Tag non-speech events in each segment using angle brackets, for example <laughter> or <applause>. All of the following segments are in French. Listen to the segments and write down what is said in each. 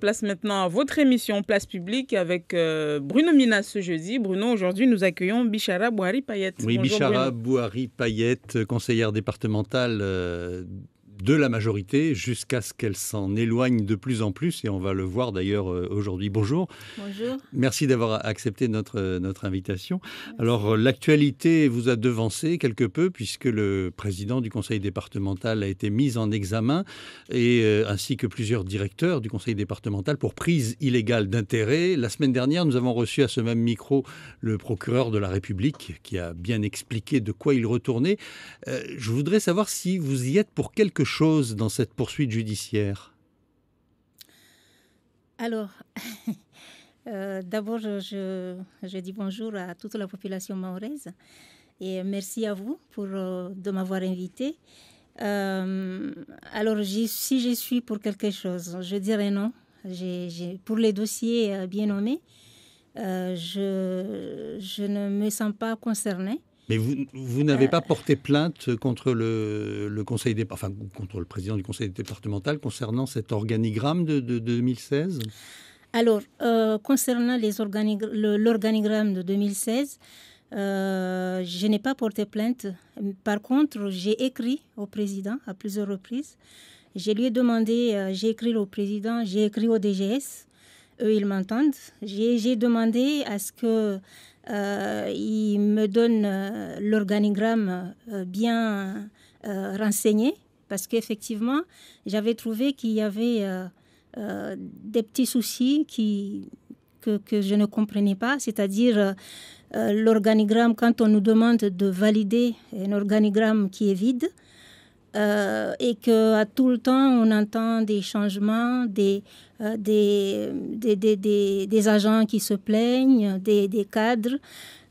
Place maintenant à votre émission Place publique avec euh, Bruno Minas ce jeudi. Bruno, aujourd'hui, nous accueillons Bichara Bouhari-Payette. Oui, Bichara Bouhari-Payette, conseillère départementale euh, de la majorité jusqu'à ce qu'elle s'en éloigne de plus en plus, et on va le voir d'ailleurs euh, aujourd'hui. Bonjour. Bonjour. Merci d'avoir accepté notre, euh, notre invitation. Alors euh, l'actualité vous a devancé quelque peu, puisque le président du conseil départemental a été mis en examen, et ainsi que plusieurs directeurs du conseil départemental pour prise illégale d'intérêt. La semaine dernière, nous avons reçu à ce même micro le procureur de la République, qui a bien expliqué de quoi il retournait. je voudrais savoir si vous y êtes pour quelque chose, chose dans cette poursuite judiciaire Alors, <laughs> euh, d'abord, je, dis bonjour à toute la population maoraise et merci à vous pour, euh, de m'avoir invité. Euh, alors, si je suis pour quelque chose, je dirais non. pour les dossiers bien nommés, je, je, ne me sens pas concernée. Mais vous, n'avez euh. pas porté plainte contre le, conseil des, contre le président du conseil départemental concernant cet organigramme de, 2016 Alors, euh, concernant l'organigramme de 2016, euh, je n'ai pas porté plainte. Par contre, j'ai écrit au président à plusieurs reprises. Je lui ai demandé, euh, j'ai écrit au président, j'ai écrit au DGS. Eux, ils m'entendent. J'ai demandé à ce que euh, il me donne euh, l'organigramme euh, bien renseigné parce qu'effectivement, j'avais trouvé qu'il y avait des petits soucis que, que je ne comprenais pas, c'est-à-dire l'organigramme, quand on nous demande de valider un organigramme qui est vide, euh, et que à tout le temps on entend des changements, euh, des, des, des, des, des, agents qui se plaignent, des, des cadres,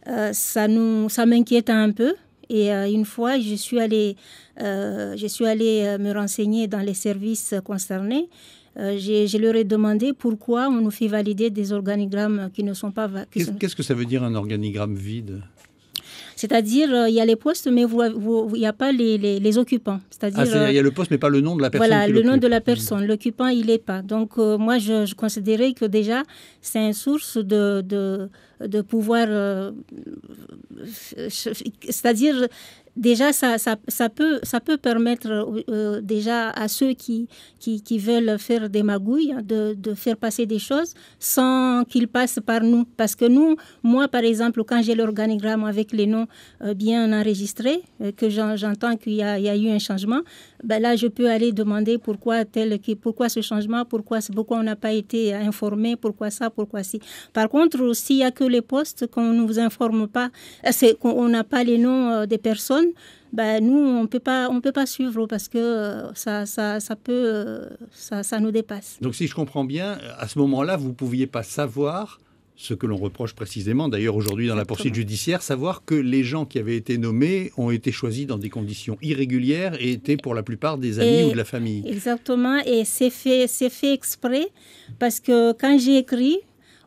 euh, ça nous ça m'inquiète un peu. Et une fois, je suis allée, je suis allée me renseigner dans les services concernés. je leur ai demandé pourquoi on nous fait valider des organigrammes qui ne sont pas. Qu'est-ce que ça veut dire un organigramme vide c'est-à-dire, euh, il y a les postes, mais il n'y a pas les, les, les occupants. Ah, c'est-à-dire, il y a le poste, mais pas le nom de la personne. Voilà, le nom de la mmh. personne. L'occupant, il n'est pas. Donc, euh, moi, je, considérais que déjà, c'est une source de, de, pouvoir. Euh, c'est-à-dire, déjà, ça, ça, ça, peut, ça peut permettre euh, euh, déjà à ceux qui, qui, qui, veulent faire des magouilles hein, de, de faire passer des choses sans qu'ils passent par nous. Parce que nous, moi, par exemple, quand j'ai l'organigramme avec les noms euh, bien enregistrés, que j'entends qu'il y, y, a eu un changement, ben là, je peux aller demander pourquoi, tel, pourquoi ce changement, pourquoi, pourquoi on n'a pas été informé, pourquoi ça, pourquoi si. Par contre, s'il n'y a que les postes qu'on ne vous informe pas, qu'on n'a pas les noms des personnes, ben, nous, on peut pas, on peut pas suivre parce que euh, ça, ça, ça peut, euh, ça, ça nous dépasse. Donc, si je comprends bien, à ce moment-là, vous pouviez pas savoir ce que l'on reproche précisément, d'ailleurs aujourd'hui dans la poursuite judiciaire, savoir que les gens qui avaient été nommés ont été choisis dans des conditions irrégulières et étaient pour la plupart des amis ou de la famille. Exactement, et c'est fait, c'est fait exprès parce que quand j'ai écrit,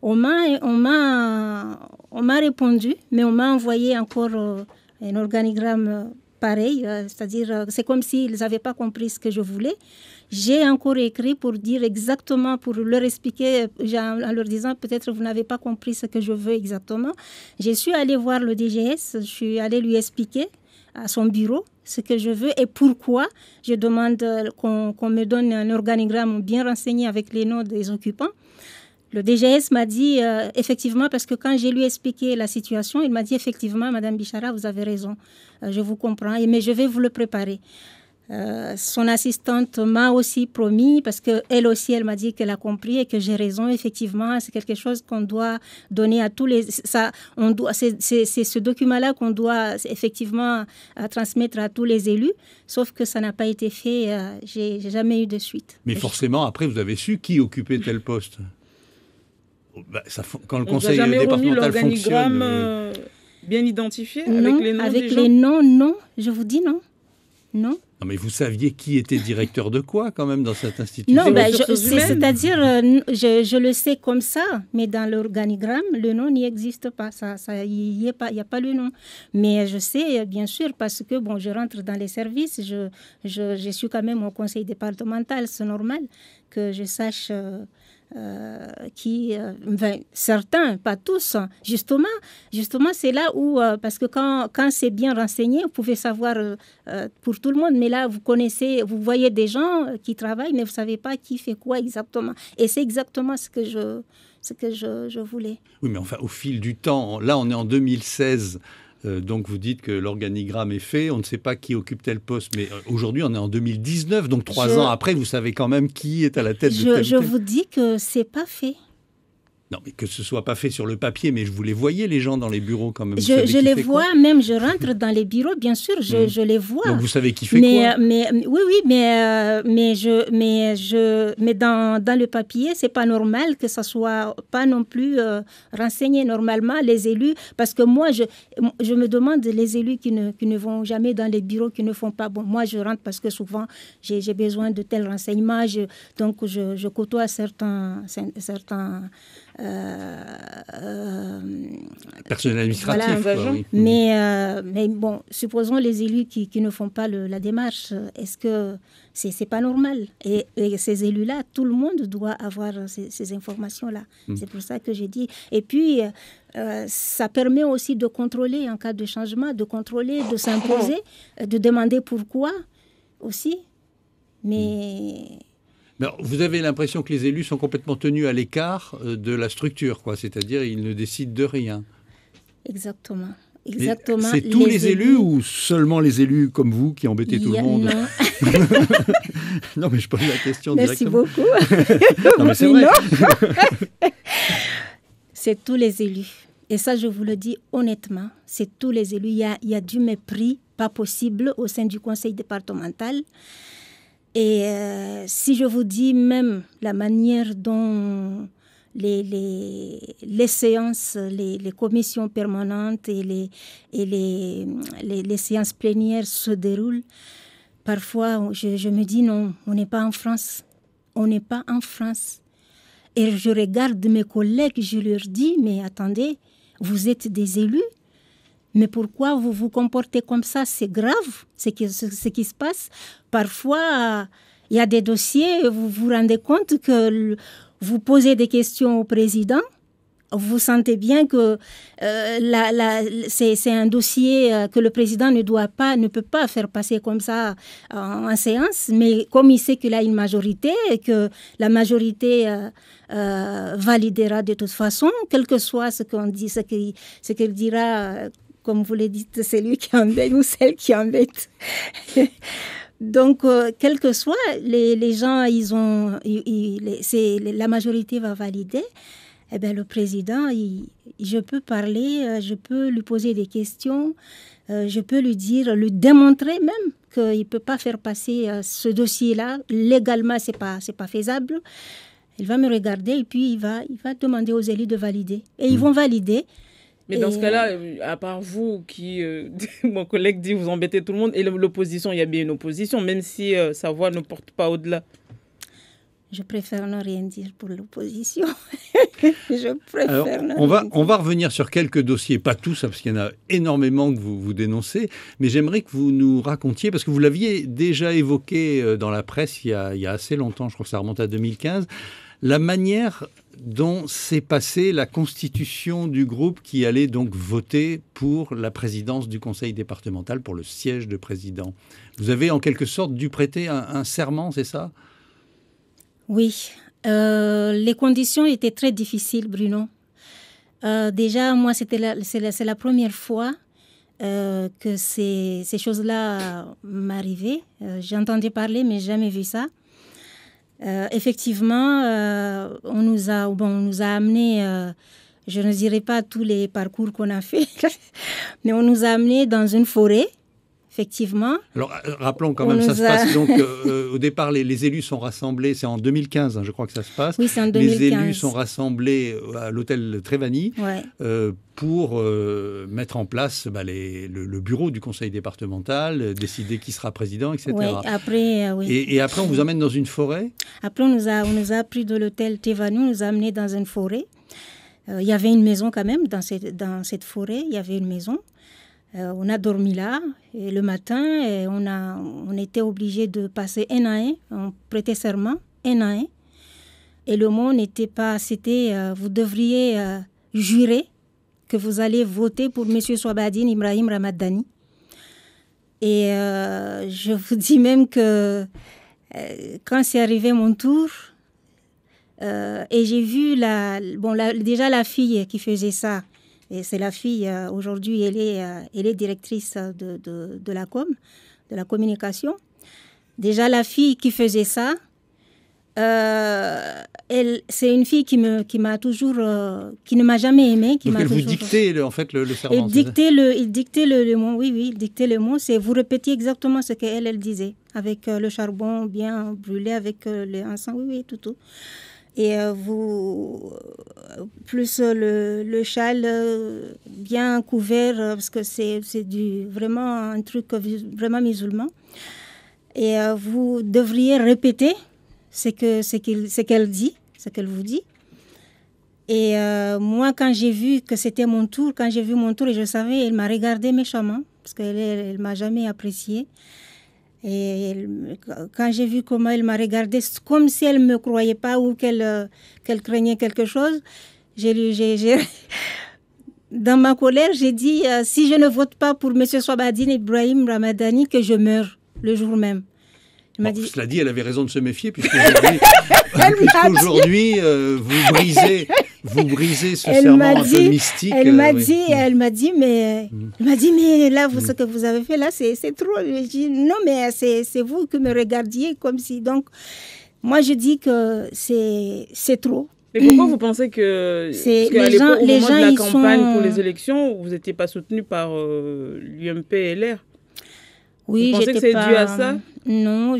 on m'a, on m'a, on m'a répondu, mais on m'a envoyé encore euh, un organigramme pareil, euh, c'est-à-dire euh, c'est comme s'ils n'avaient pas compris ce que je voulais. J'ai encore écrit pour dire exactement, pour leur expliquer, euh, en leur disant peut-être vous n'avez pas compris ce que je veux exactement. Je suis allée voir le DGS, je suis allée lui expliquer à son bureau ce que je veux et pourquoi je demande qu'on me donne un organigramme bien renseigné avec les noms des occupants. Le DGS m'a dit euh, effectivement, parce que quand j'ai lui expliqué la situation, il m'a dit effectivement, Madame Bichara, vous avez raison, euh, je vous comprends, mais je vais vous le préparer. Euh, son assistante m'a aussi promis, parce qu'elle aussi, elle m'a dit qu'elle a compris et que j'ai raison, effectivement, c'est quelque chose qu'on doit donner à tous les... Ça, on doit, c'est, ce document-là qu'on doit effectivement transmettre à tous les élus, sauf que ça n'a pas été fait, j'ai, jamais eu de suite. Mais forcément, après, vous avez su qui occupait tel poste bah, quand le conseil départemental fonctionne. Euh, euh, bien identifié avec les noms Avec les noms, non. Je vous dis non. Non. Non, mais vous saviez qui était directeur de quoi, quand même, dans cette institution Non, bah, c'est-à-dire, euh, je, le sais comme ça, mais dans l'organigramme, le nom n'y existe pas. Ça, ça est pas, il n'y a pas le nom. Mais je sais, bien sûr, parce que bon, je rentre dans les services, je, je, suis quand même au conseil départemental, c'est normal que je sache. Euh, qui, euh, certains, pas tous, hein. justement, justement c'est là où, euh, parce que quand, quand c'est bien renseigné, vous pouvez savoir pour tout le monde, mais là, vous connaissez, vous voyez des gens qui travaillent, mais vous ne savez pas qui fait quoi exactement. Et c'est exactement ce que je, ce que je, je voulais. Oui, mais enfin, au fil du temps, là, on est en 2016. Euh, donc vous dites que l'organigramme est fait, on ne sait pas qui occupe tel poste, mais euh, aujourd'hui on est en 2019, donc trois ans après, vous savez quand même qui est à la tête de je, Je vous dis que c'est pas fait. Non, mais que ce soit pas fait sur le papier, mais je vous les voyais, les gens dans les bureaux quand même. je, les vois, même je rentre dans les bureaux, bien sûr, je, hmm. les vois. Donc vous savez qui fait quoi euh, euh, Oui, oui, mais, euh, mais, je, mais, je, mais dans, le papier, c'est pas normal que ça soit pas non plus renseigné normalement, les élus, parce que moi, je, me demande les élus qui ne, vont jamais dans les bureaux, qui ne font pas. Bon, moi, je rentre parce que souvent, j'ai besoin de tels renseignements, donc je, je côtoie certains. certains euh, euh, personnel administratif. mais, mhm. euh, mais bon, supposons les élus qui, qui ne font pas la démarche. Est-ce que c'est n'est pas normal et, ces élus-là, tout le monde doit avoir ces, informations-là. Mhm. C'est pour ça que j'ai dit. Et puis, ça permet aussi de contrôler en cas de changement, de contrôler, de oh, s'imposer, oh. de demander pourquoi aussi. Mais. Mhm vous avez l'impression que les élus sont complètement tenus à l'écart euh, de la structure, quoi. C'est-à-dire, ils ne décident de rien. Exactement. Exactement. C'est tous les, élus, ou seulement les élus comme vous qui embêtez tout le monde <laughs> Non. mais je pose la question directement. Merci beaucoup. <laughs> c'est vrai. <laughs> c'est tous les élus. Et ça, je vous le dis honnêtement, c'est tous les élus. Il il y a, du mépris, pas possible, au sein du conseil départemental. Et euh, si je vous dis même la manière dont les, les, les séances, les, commissions permanentes et, les, et les, séances plénières se déroulent, parfois je, je me dis non, on n'est pas en France. On n'est pas en France. Et je regarde mes collègues, je leur dis, mais attendez, vous êtes des élus, mais pourquoi vous vous comportez comme ça C'est grave ce qui, ce qui, se passe. Parfois, il y a des dossiers, vous vous rendez compte que vous posez des questions au président. Vous sentez bien que euh, la, la, c'est un dossier euh, que le président ne doit pas, ne peut pas faire passer comme ça euh, en, séance, mais comme il sait qu'il a une majorité et que la majorité validera de toute façon, quel que soit ce qu'on dit, ce qu'il ce dira comme vous le dites, c'est lui qui embête ou celle qui embête. <laughs> Donc, euh, quel que soit, les, gens, ils ont, la majorité va valider. Eh bien, le président, je peux parler, euh, je peux lui poser des questions, euh, je peux lui dire, lui démontrer même qu'il ne peut pas faire passer ce dossier-là. Légalement, ce n'est pas, pas faisable. Il va me regarder et puis il va, il va demander aux élus de valider. Et ils mm. vont valider. Mais et... dans ce cas-là, euh, à part vous, qui, euh, <laughs> mon collègue dit, vous embêtez tout le monde, et l'opposition, il y a bien une opposition, même si euh, sa voix ne porte pas au-delà. Je préfère ne rien dire pour l'opposition. <laughs> je préfère ne on va, dire. On va revenir sur quelques dossiers, pas tous, hein, parce qu'il y en a énormément que vous, vous dénoncez, mais j'aimerais que vous nous racontiez, parce que vous l'aviez déjà évoqué dans la presse il y, a, il y a assez longtemps, je crois que ça remonte à 2015, la manière dont s'est passée la constitution du groupe qui allait donc voter pour la présidence du conseil départemental, pour le siège de président. Vous avez en quelque sorte dû prêter un, serment, c'est ça Oui. Euh, les conditions étaient très difficiles, Bruno. Euh, déjà, moi, c'était c'est, la, première fois euh, que ces, ces choses-là m'arrivaient. J'ai entendu parler, mais jamais vu ça. Euh, effectivement, euh, on nous a, bon, nous a amené, euh, je ne dirais pas tous les parcours qu'on a fait, <laughs> mais on nous a amené dans une forêt effectivement. Alors, euh, rappelons quand même, ça se passe donc, <laughs> euh, au départ, les, élus sont rassemblés, c'est en 2015, hein, je crois que ça se passe. Oui, c'est en 2015. Les élus sont rassemblés euh, à l'hôtel Trévani pour mettre en place bah, le, bureau du conseil départemental, décider qui sera président, etc. après, et, après, on vous emmène dans une forêt Après, on nous a, pris de l'hôtel Trévani, on nous a amenés dans une forêt. Il y avait une maison quand même dans dans cette forêt, il y avait une maison. Euh, on a dormi là et le matin, on, a, on était obligé de passer un à un, on prêtait serment un à un. Et le mot n'était pas, c'était euh, vous devriez euh, jurer que vous allez voter pour M. Swabadine Ibrahim Ramadani. Et je vous dis même que quand c'est arrivé mon tour, et j'ai vu la, bon, déjà la fille qui faisait ça, et c'est la fille, euh, aujourd'hui, elle est, euh, elle est directrice de, de, la com, de la communication. Déjà, la fille qui faisait ça, euh, c'est une fille qui me, qui m'a toujours, euh, qui ne m'a jamais aimée. qui m'a Vous dictait, le, en fait le, le Il dictait le, il dictait le, mot. Oui, oui, il dictait le mot. C'est vous répétiez exactement ce qu'elle, elle disait, avec le charbon bien brûlé, avec le sang, Oui, oui, tout, tout et euh, vous euh, plus euh, le, châle bien couvert parce que c'est du vraiment un truc vraiment musulman et vous devriez répéter ce que ce qu'elle dit ce qu'elle vous dit et moi quand j'ai vu que c'était mon tour quand j'ai vu mon tour et je savais elle m'a regardé méchamment parce qu'elle elle, elle m'a jamais apprécié et quand j'ai vu comment elle m'a regardé, comme si elle ne me croyait pas ou qu'elle euh, qu'elle craignait quelque chose, j'ai, j'ai, <laughs> dans ma colère, j'ai dit euh, si je ne vote pas pour M. Swabadine Ibrahim Ramadani, que je meurs le jour même. Elle m'a dit... Cela dit, elle avait raison de se méfier, puisque <laughs> Aujourd'hui, euh, vous brisez, vous brisez ce elle serment mystique. Elle m'a euh, dit, mm. elle m'a dit, mais m'a dit, mais là, vous, mm. ce que vous avez fait là, c'est trop. Je dis, non, mais c'est vous qui me regardiez comme si. Donc, moi, je dis que c'est c'est trop. Mais pourquoi vous pensez que c'est les gens, au les gens, de la campagne pour les élections, vous n'étiez pas soutenu par euh, l'UMP et l'air Oui, vous pensez que c'est dû à ça Non,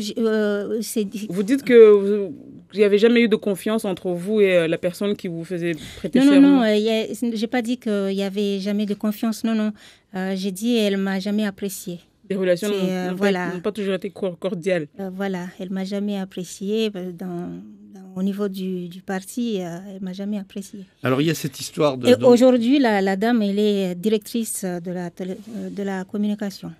c'est. Vous dites que vous, il n'y avait jamais eu de confiance entre vous et euh, la personne qui vous faisait prêter non, Non, non, Je euh, j'ai pas dit qu'il n'y avait jamais de confiance, non, non. Euh, j'ai dit elle m'a jamais appréciée. Les relations n'ont pas, toujours été cordiales. voilà, elle m'a jamais appréciée dans, au niveau du, parti, Elle elle m'a jamais appréciée. Alors il y a cette histoire de. Aujourd'hui, la, dame, elle est directrice de la, de la communication.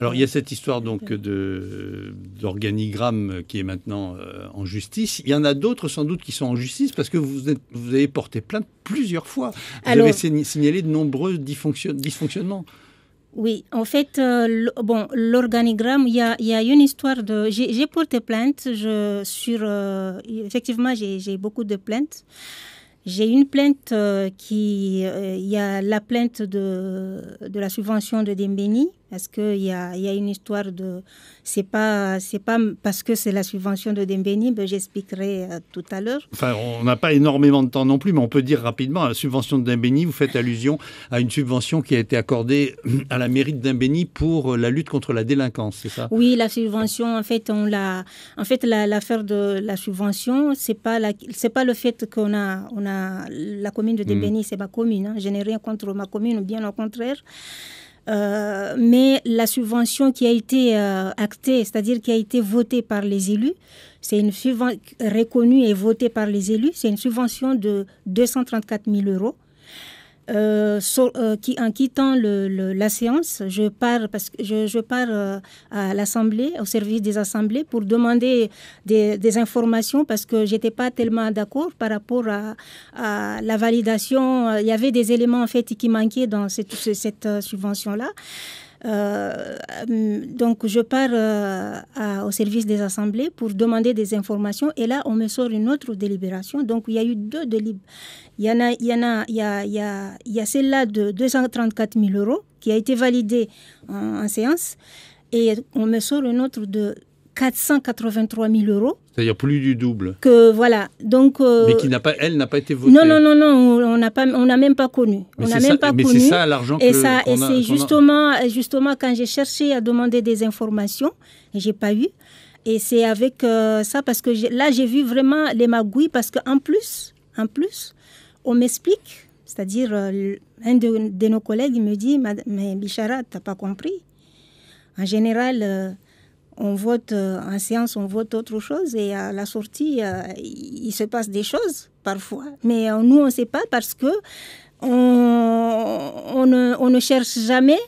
Alors il y a cette histoire donc d'organigramme qui est maintenant euh, en justice. Il y en a d'autres sans doute qui sont en justice parce que vous, avez porté plainte plusieurs fois. Vous avez signalé de nombreux dysfonctionnements. Oui, en fait, euh, bon, l'organigramme, il y, a, une histoire de. J'ai porté plainte sur. Euh, effectivement, j'ai beaucoup de plaintes. J'ai une plainte qui. Il y a la plainte de, la subvention de Dembeni est-ce qu'il y a, une histoire de... C'est pas, c'est pas parce que c'est la subvention de Dembéni, ben, mais j'expliquerai euh, tout à l'heure. Enfin, on n'a pas énormément de temps non plus, mais on peut dire rapidement, la subvention de Dembéni, vous faites allusion à une subvention qui a été accordée <clears throat> à la mairie de Dembéni pour euh, la lutte contre la délinquance, c'est ça Oui, la subvention, en fait, on l'a... En fait, l'affaire de la subvention, c'est pas, c'est pas le fait qu'on a, on a... La commune de hmm. Dembéni, c'est ma commune. Hein. Je n'ai rien contre ma commune, bien au contraire. Euh, mais la subvention qui a été euh, actée, c'est-à-dire qui a été votée par les élus, c'est une subvention reconnue et votée par les élus, c'est une subvention de 234 000 euros euh, euh, qui, en quittant le, la séance, je pars, parce que je, je pars euh, à l'Assemblée, au service des assemblées, pour demander des, des informations parce que j'étais pas tellement d'accord par rapport à, à, la validation. Il y avait des éléments en fait qui manquaient dans cette, cette euh, subvention-là. Euh, euh, donc, je pars euh, au service des assemblées pour demander des informations. Et là, on me sort une autre délibération. Donc, il y a eu deux délibérations. Il y en a, il y en a, il y y y celle-là de 234 000 euros qui a été validée en, en séance. Et on me sort une autre de 483 000 euros. C'est-à-dire plus du double. Que voilà, donc. Euh, mais qui n'a pas, elle n'a pas été votée. Non, non, non, non, on n'a pas, on n'a même pas connu. on n'a même pas mais connu. c'est ça l'argent. Et ça, et c'est justement, justement quand j'ai cherché à demander des informations, j'ai pas eu. Et c'est avec euh, ça parce que là j'ai vu vraiment les magouilles parce qu'en plus, en plus, on m'explique, c'est-à-dire euh, un de, nos collègues il me dit, mais Bichara, t'as pas compris. En général on vote euh, en séance, on vote autre chose et à la sortie, euh, il se passe des choses parfois. Mais euh, nous, on ne sait pas parce que on, ne, cherche jamais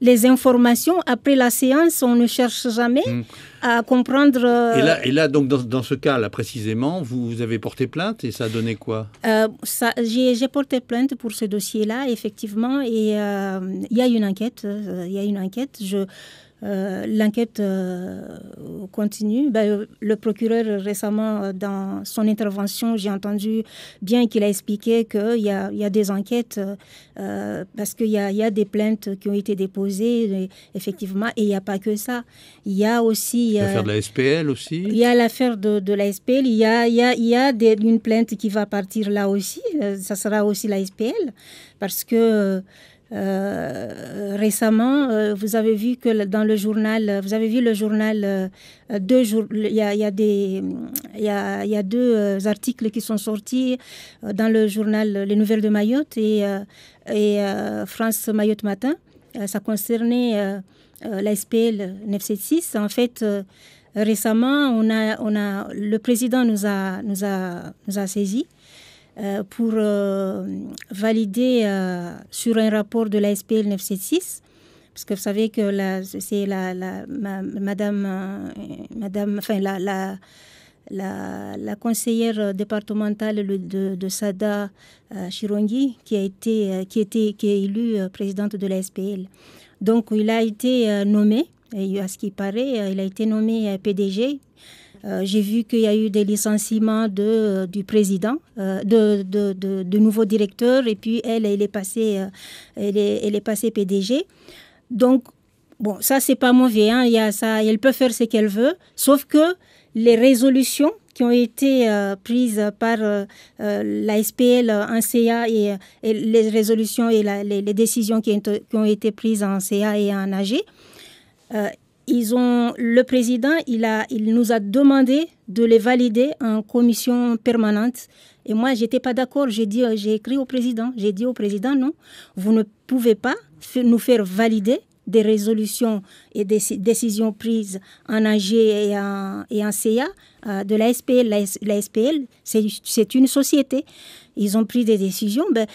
les informations. Après la séance, on ne cherche jamais hmm. à comprendre. Et, là, donc, dans, ce cas-là, précisément, vous, avez porté plainte et ça a donné quoi J'ai porté plainte pour ce dossier-là, effectivement, et il y a une enquête. Il y a une enquête. Je euh, l'enquête euh, continue. Ben, le procureur récemment, euh, dans son intervention, j'ai entendu bien qu'il a expliqué qu'il y, a, y des enquêtes parce qu'il y, a, des plaintes qui ont été déposées, effectivement, et il n'y a pas que ça. Il y a aussi... L'affaire de la SPL aussi Il y a l'affaire de, la SPL, il y a, y a, y a une plainte qui va partir là aussi, ça sera aussi la SPL, parce que... Euh, récemment, euh, vous avez vu que dans le journal, euh, vous avez vu le journal deux jours, il y a, des, deux articles qui sont sortis dans le journal Les Nouvelles de Mayotte et, et France Mayotte Matin. ça concernait l'ASPL 976. En fait, récemment, on a, on a, le président nous a, nous a, nous a saisis euh, pour euh, valider euh, sur un rapport de la SPL 976, parce que vous savez que c'est la, madame, madame, enfin la, la, conseillère départementale de, Sada Chirongi qui a été qui était qui est élue présidente de la SPL. Donc il a été nommé, et à ce qui paraît, il a été nommé PDG euh, j'ai vu qu'il y a eu des licenciements de, euh, du président, euh, de, de, de, nouveaux directeurs, et puis elle, elle est passée, elle est, elle est passée PDG. Donc, bon, ça, c'est pas mauvais. Hein, il y a ça, elle peut faire ce qu'elle veut, sauf que les résolutions qui ont été prises par la SPL en CA et, les résolutions et les, décisions qui ont, été prises en CA et en AG, ils ont, le président, il, a, il nous a demandé de les valider en commission permanente. Et moi, je n'étais pas d'accord. J'ai dit, euh, j'ai écrit au président. J'ai dit au président, non, vous ne pouvez pas nous faire valider des résolutions et des décisions prises en AG et en, CA euh, de la SPL. La, SPL, c'est une société. Ils ont pris des décisions. Ben,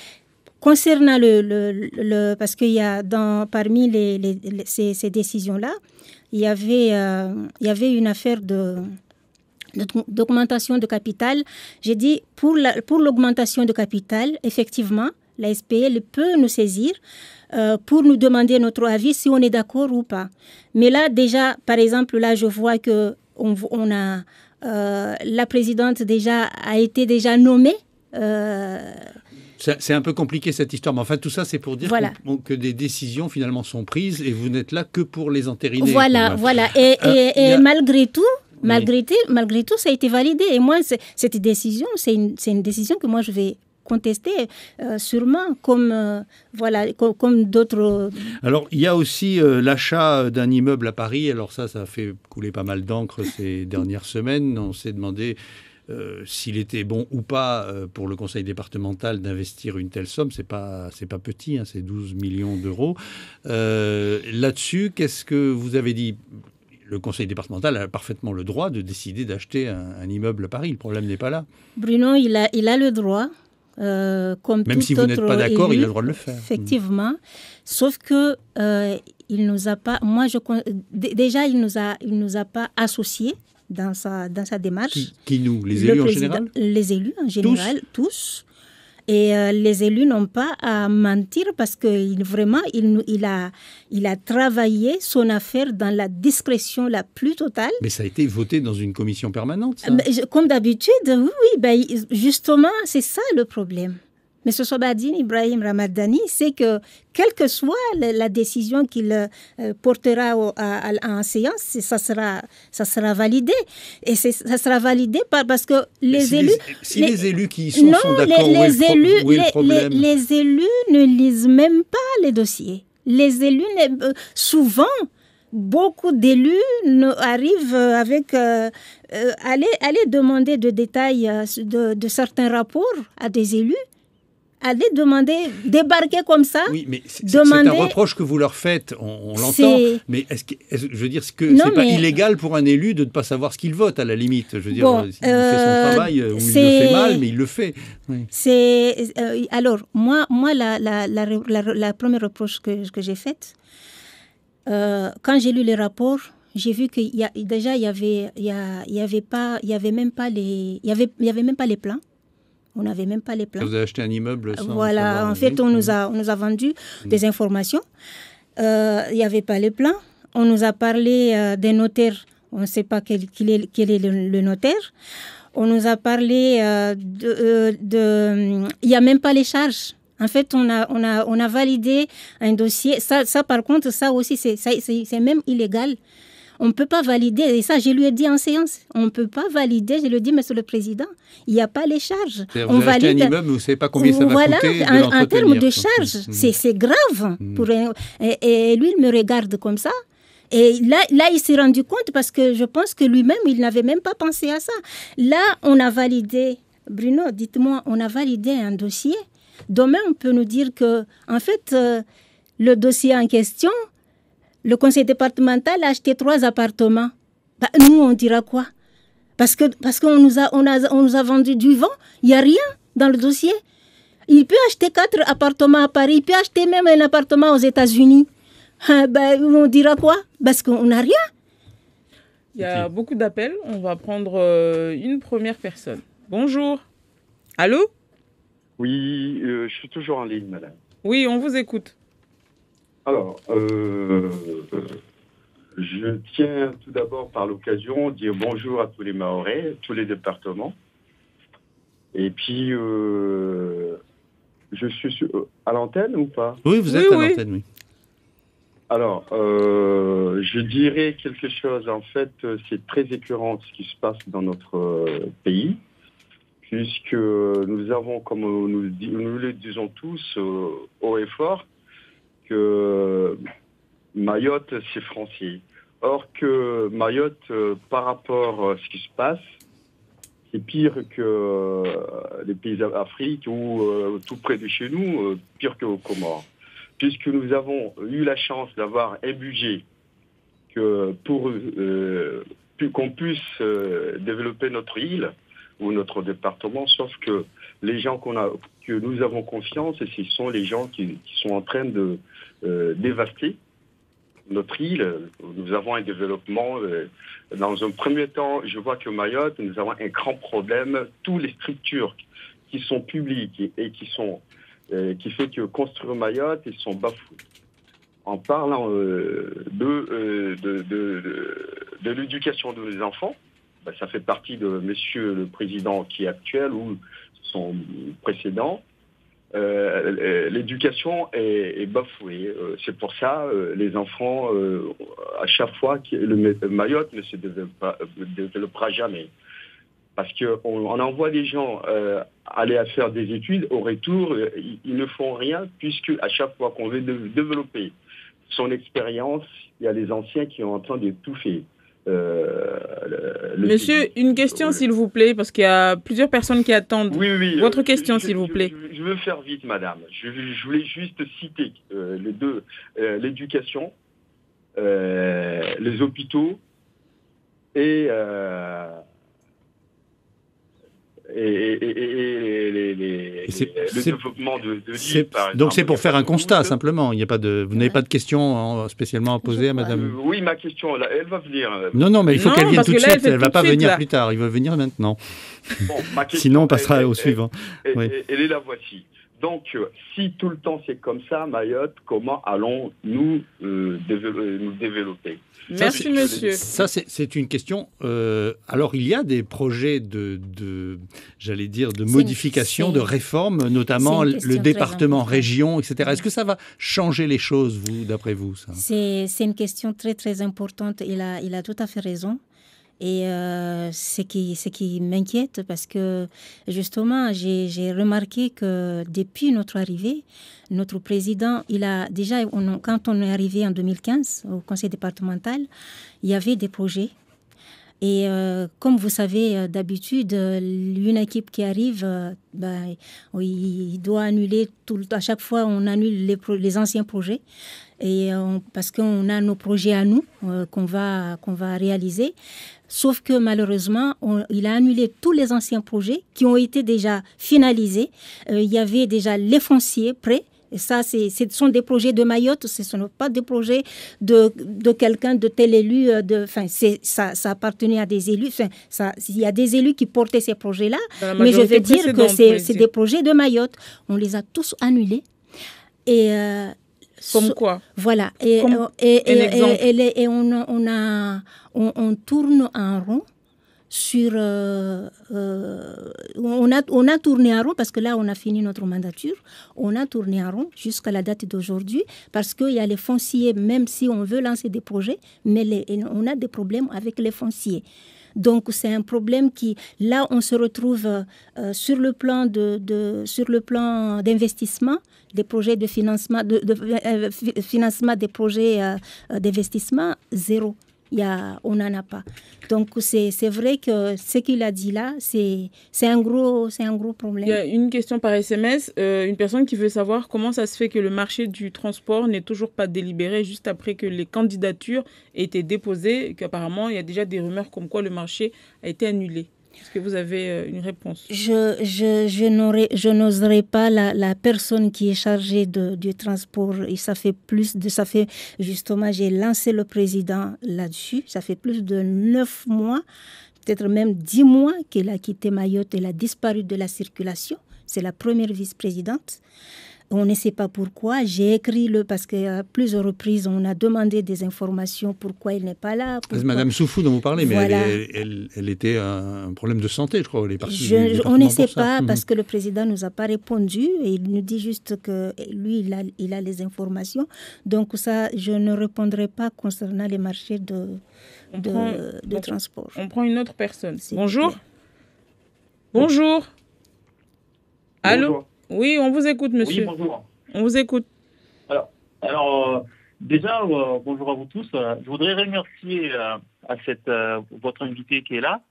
concernant le, le, parce qu'il y a dans, parmi ces décisions-là, il y avait, euh, il y avait une affaire de d'augmentation de, capital. J'ai dit, pour l'augmentation de capital, effectivement, la SPL peut nous saisir euh, pour nous demander notre avis si on est d'accord ou pas. Mais là, déjà, par exemple, là, je vois que on, a, euh, la présidente déjà a été déjà nommée. Euh, c'est un peu compliqué cette histoire, mais enfin tout ça c'est pour dire que des décisions finalement sont prises et vous n'êtes là que pour les entériner. Voilà, voilà. Et, euh, malgré tout, malgré, tout, malgré tout, ça a été validé. Et moi, cette décision, c'est une, décision que moi je vais contester euh, sûrement comme euh, voilà comme, d'autres alors il y a aussi l'achat d'un immeuble à Paris alors ça ça a fait couler pas mal d'encre ces <laughs> dernières semaines on s'est demandé euh, s'il était bon ou pas euh, pour le conseil départemental d'investir une telle somme, c'est pas c'est pas petit, hein, c'est 12 millions d'euros. Euh, là-dessus, qu'est-ce que vous avez dit le conseil départemental a parfaitement le droit de décider d'acheter un, immeuble à Paris. Le problème n'est pas là. Bruno, il a, il a le droit. comme Même si vous n'êtes pas d'accord, il a le droit de le faire. Effectivement. Sauf que il nous a pas. Moi, je, déjà, il nous a, il nous a pas associés dans sa, dans sa démarche. Qui, nous Les élus en général Les élus en général, tous. Et euh, les élus n'ont pas à mentir parce que il, vraiment, il, il, a, il a travaillé son affaire dans la discrétion la plus totale. Mais ça a été voté dans une commission permanente. Ah, ben, comme d'habitude, oui, oui ben, justement, c'est ça le problème. Mais monsieur Sobadine Ibrahim Ramadani, c'est que quelle que soit la, décision qu'il euh, portera en séance, ça sera, ça sera validé. Et ça sera validé parce que les élus... si les, élus qui y sont, non, sont d'accord, les, élus, les, élus ne lisent même pas les dossiers. Les élus, euh, souvent, beaucoup d'élus arrivent euh, avec aller, demander de détails de certains rapports à des élus allez demander, débarquer comme ça. Oui, mais c'est un reproche que vous leur faites, on, l'entend. Mais est-ce que, je veux dire, ce que c'est pas illégal pour un élu de ne pas savoir ce qu'il vote à la limite. Je veux dire, euh, il fait son euh, travail euh, ou il le fait mal, mais il le fait. C'est alors moi, moi la, la, la, première reproche que, que j'ai faite quand j'ai lu les rapports j'ai vu que y a, déjà il y avait il y, avait pas il y avait même pas les il y avait il y avait même pas les plans on n'avait même pas les plans. Vous avez acheté un immeuble Voilà, en fait, on nous a, nous a vendu mm. des informations. Euh, il y n'y avait pas les plans. On nous a parlé euh, des notaires. On ne sait pas quel, est, le, notaire. On nous a parlé euh, de... Il n'y a même pas les charges. En fait, on a, on a, on a validé un dossier. Ça, ça, par contre, ça aussi, c'est même illégal on ne peut pas valider, et ça je lui ai dit en séance, on ne peut pas valider, je lui ai dit, monsieur le président, il n'y a pas les charges. On valide un immeuble, vous savez pas combien ça va voilà, Voilà, en, termes de charges, mm. c'est grave. Mm. Pour, et, lui, il me regarde comme ça. Et là, il s'est rendu compte parce que je pense que lui-même, il n'avait même pas pensé à ça. Là, on a validé, Bruno, dites-moi, on a validé un dossier. Demain, on peut nous dire que, en fait, euh, le dossier en question, le conseil départemental a acheté trois appartements. Bah, nous, on dira quoi Parce que parce qu'on nous a on, on nous a vendu du vent. Il y a rien dans le dossier. Il peut acheter quatre appartements à Paris. Il peut acheter même un appartement aux États-Unis. Ah, bah, on dira quoi Parce qu'on n'a rien. Il y a beaucoup d'appels. On va prendre euh, une première personne. Bonjour. Allô Oui, euh, je suis toujours en ligne, madame. Oui, on vous écoute. Alors, euh, je tiens tout d'abord par l'occasion de dire bonjour à tous les Mahorais, tous les départements. Et puis, euh, je suis à l'antenne ou pas Oui, vous êtes à l'antenne, oui. Alors, euh, je dirais quelque chose. En fait, c'est très écœurant ce qui se passe dans notre pays, puisque nous avons, comme nous, nous le disons tous, haut et fort, que Mayotte, c'est français. Or que Mayotte, euh, par rapport à euh, ce qui se passe, c'est pire que euh, les pays d'Afrique ou tout près de chez nous, pire que aux Comores. Puisque nous avons eu la chance d'avoir un budget que pour qu'on puisse développer notre île ou notre département, sauf que les gens qu'on a que nous avons confiance et ce sont les gens qui, sont en train de euh, dévaster notre île. Nous avons un développement. Euh, dans un premier temps, je vois que Mayotte, nous avons un grand problème. Toutes les structures qui sont publiques et, qui sont euh, qui fait que construire Mayotte, ils sont bafoués. En parlant de, de, de, l'éducation de nos enfants, ben, ça fait partie de Monsieur le Président qui est actuel, ou son précédent, euh, euh, l'éducation est, bafouée. Euh, c'est pour ça les enfants, à chaque fois, que le maillot ne se développera, jamais. Parce qu'on on envoie des gens aller à faire des études, au retour, ils, ne font rien, puisque à chaque fois qu'on veut développer son expérience, il y a les anciens qui ont en train de tout euh, Monsieur, une question s'il vous plaît, parce qu'il y a plusieurs personnes qui attendent. Oui, oui. Votre euh, question s'il vous plaît. Je, veux faire vite, madame. Je, voulais juste citer euh, les deux, l'éducation, les hôpitaux et et, le développement de, Donc c'est pour faire un constat, simplement. Il n'y a pas de, vous n'avez pas de question hein, spécialement à poser à madame euh, Oui, ma question, elle va venir. Euh, non, non, mais il faut qu'elle vienne tout de suite. Elle ne va pas venir plus tard. Il va venir maintenant. <laughs> Sinon, on passera au suivant. Elle, est la voici. Donc, euh, si tout le temps c'est comme ça, Mayotte, comment allons-nous euh, euh, nous développer Merci, monsieur. Ça, c'est une question. alors, il y a des projets de, j'allais dire, de modification, de réforme, notamment le département, région, etc. Est-ce que ça va changer les choses, vous, d'après vous C'est une question très, très importante. il a tout à fait raison. Et euh, ce qui, ce qui m'inquiète, parce que justement, j'ai remarqué que depuis notre arrivée, notre président, il a déjà, quand on est arrivé en 2015 au conseil départemental, il y avait des projets et euh, comme vous savez, euh, d'habitude, une équipe qui arrive, ben, il doit annuler tout, à chaque fois, on annule les, les anciens projets. Et parce qu'on a nos projets à nous qu'on va, qu'on va réaliser. Sauf que malheureusement, il a annulé tous les anciens projets qui ont été déjà finalisés. Euh, il y avait déjà les fonciers prêts. ça, c'est, ce sont des projets de Mayotte, ce ne sont pas des projets de, quelqu'un, de tel élu. Euh, de, ça, ça appartenait à des élus. ça, il y a des élus qui portaient ces projets-là. Mais je veux dire que c'est, des projets de Mayotte. On les a tous annulés. Et. Euh, comme quoi Voilà. Et, euh, et, on, a, on, tourne en rond sur... Euh, euh, on, a, on a tourné en rond parce que là, on a fini notre mandature. On a tourné en rond jusqu'à la date d'aujourd'hui parce qu'il y a les fonciers, même si on veut lancer des projets, mais on a des problèmes avec les fonciers. Donc c'est un problème qui, là, on se retrouve euh, sur le plan de, sur le plan d'investissement des projets de financement, de, euh, financement des projets euh, d'investissement zéro y a, on n'en a pas. Donc c'est vrai que ce qu'il a dit là, c'est un, gros, un gros problème. une question par SMS, euh, une personne qui veut savoir comment ça se fait que le marché du transport n'est toujours pas délibéré juste après que les candidatures aient été déposées, qu'apparemment il y a déjà des rumeurs comme quoi le marché a été annulé. Est-ce que vous avez euh, une réponse Je, je, je n'oserais pas la, personne qui est chargée de, du transport. Et ça fait plus de. Ça fait, justement, j'ai lancé le président là-dessus. Ça fait plus de neuf mois, peut-être même dix mois qu'elle a quitté Mayotte. Elle a disparu de la circulation. C'est la première vice-présidente. On ne sait pas pourquoi. J'ai écrit le parce qu'à euh, plusieurs reprises, on a demandé des informations pourquoi il n'est pas là. Madame Soufou dont vous parlez, mais elle, était un problème de santé, je crois. on ne sait pas mhm. parce que le président nous a pas répondu et il nous dit juste que lui, il a, il a les informations. Donc ça, je ne répondrai pas concernant les marchés de, de, transport. On prend une autre personne. Bonjour. Bonjour. Allô oui, on vous écoute, monsieur. Oui, bonjour. On vous écoute. Alors, alors euh, déjà, euh, bonjour à vous tous. Euh, je voudrais remercier à cette, votre invitée qui est là.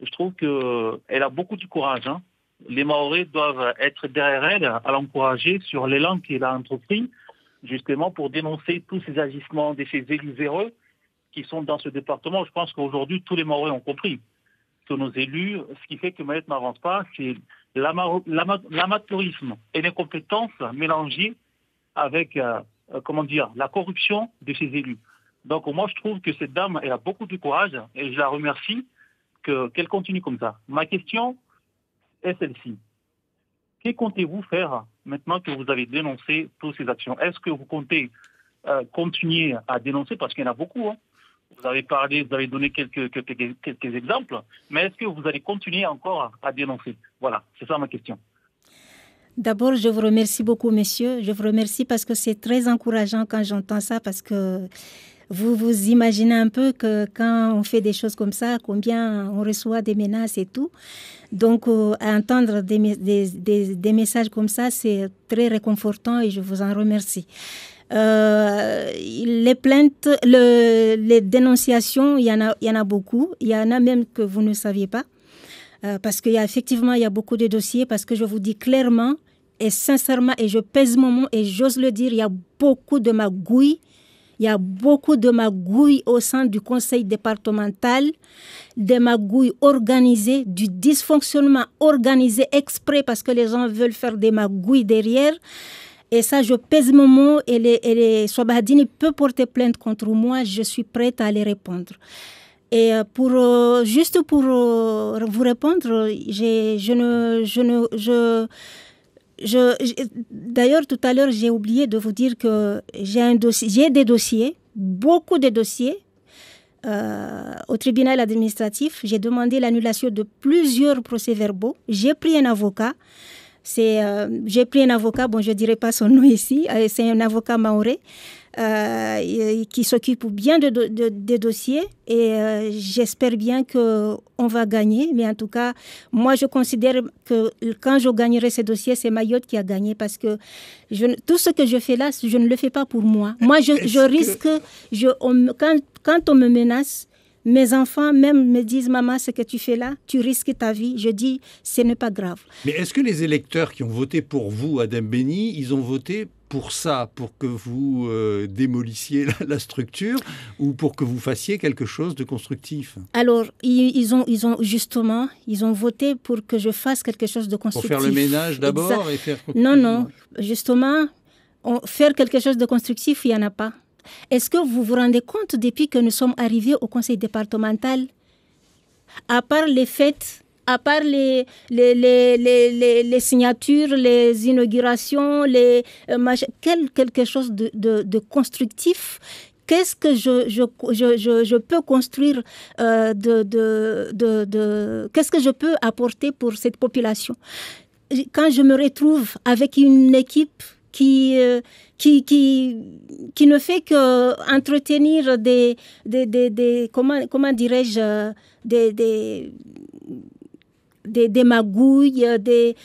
Je trouve qu'elle a beaucoup de courage. Hein. les Maoris doivent être derrière elle, à l'encourager sur l'élan qu'elle a entrepris, justement pour dénoncer tous ces agissements de ces élus zéreux qui sont dans ce département. Je pense qu'aujourd'hui, tous les Maoris ont compris que nos élus, ce qui fait que Maët n'avance pas, c'est l'amateurisme et les compétences mélangées avec, euh, euh, comment dire, la corruption de ces élus. Donc moi, je trouve que cette dame, elle a beaucoup de courage et je la remercie qu'elle continue comme ça. Ma question est celle-ci. Que comptez-vous faire maintenant que vous avez dénoncé toutes ces actions Est-ce que vous comptez euh, continuer à dénoncer parce qu'il y en a beaucoup hein. Vous avez parlé, vous avez donné quelques, quelques, exemples, mais est-ce que vous allez continuer encore à, dénoncer Voilà, c'est ça ma question. D'abord, je vous remercie beaucoup, monsieur. Je vous remercie parce que c'est très encourageant quand j'entends ça, parce que vous vous imaginez un peu que quand on fait des choses comme ça, combien on reçoit des menaces et tout. Donc, euh, entendre des, des, messages comme ça, c'est très réconfortant et je vous en remercie. Euh, les plaintes, les dénonciations, il y, en a, il y en a beaucoup. Il y en a même que vous ne saviez pas. Euh, parce qu'il y a effectivement, il y a beaucoup de dossiers. Parce que je vous dis clairement et sincèrement, et je pèse mon mot et j'ose le dire, il y a beaucoup de magouilles. Il y a beaucoup de magouilles au sein du conseil départemental, des magouilles organisées, du dysfonctionnement organisé exprès parce que les gens veulent faire des magouilles derrière. Et ça, je pèse mon mot et les, et les Swabahadini peuvent porter plainte contre moi. Je suis prête à les répondre. Et euh, pour, euh, juste pour euh, vous répondre, je ne, je ne, je, je, d'ailleurs, tout à l'heure, j'ai oublié de vous dire que j'ai des dossiers, beaucoup de dossiers. au tribunal administratif, j'ai demandé l'annulation de plusieurs procès-verbaux. J'ai pris un avocat. C'est, euh, j'ai pris un avocat, bon, je ne dirai pas son nom ici, euh, c'est un avocat maoré. Euh, qui s'occupe bien de, des dossiers et j'espère bien que on va gagner. Mais en tout cas, moi, je considère que quand je gagnerai ces dossiers, c'est Mayotte qui a gagné parce que je, tout ce que je fais là, je ne le fais pas pour moi. Moi, je, je risque, je, quand, quand on me menace, mes enfants même me disent, maman, ce que tu fais là, tu risques ta vie. Je dis, ce n'est pas grave. Mais est-ce que les électeurs qui ont voté pour vous, Adam Béni, ils ont voté pour ça, pour que vous euh, démolissiez la, structure ou pour que vous fassiez quelque chose de constructif Alors, ils, ont, ils ont justement, ils ont voté pour que je fasse quelque chose de constructif. Pour faire le ménage d'abord et faire... Non, non, justement, faire quelque chose de constructif, il n'y en a pas. Est-ce que vous vous rendez compte depuis que nous sommes arrivés au conseil départemental À part les fêtes, à part les, signatures, les inaugurations, les, euh, quelque chose de, constructif Qu'est-ce que je, peux construire euh, Qu'est-ce que je peux apporter pour cette population Quand je me retrouve avec une équipe qui, euh, qui, qui, qui ne fait que entretenir des, des, des, des comment, comment dirais-je, euh, des, des des, des, magouilles, euh, des,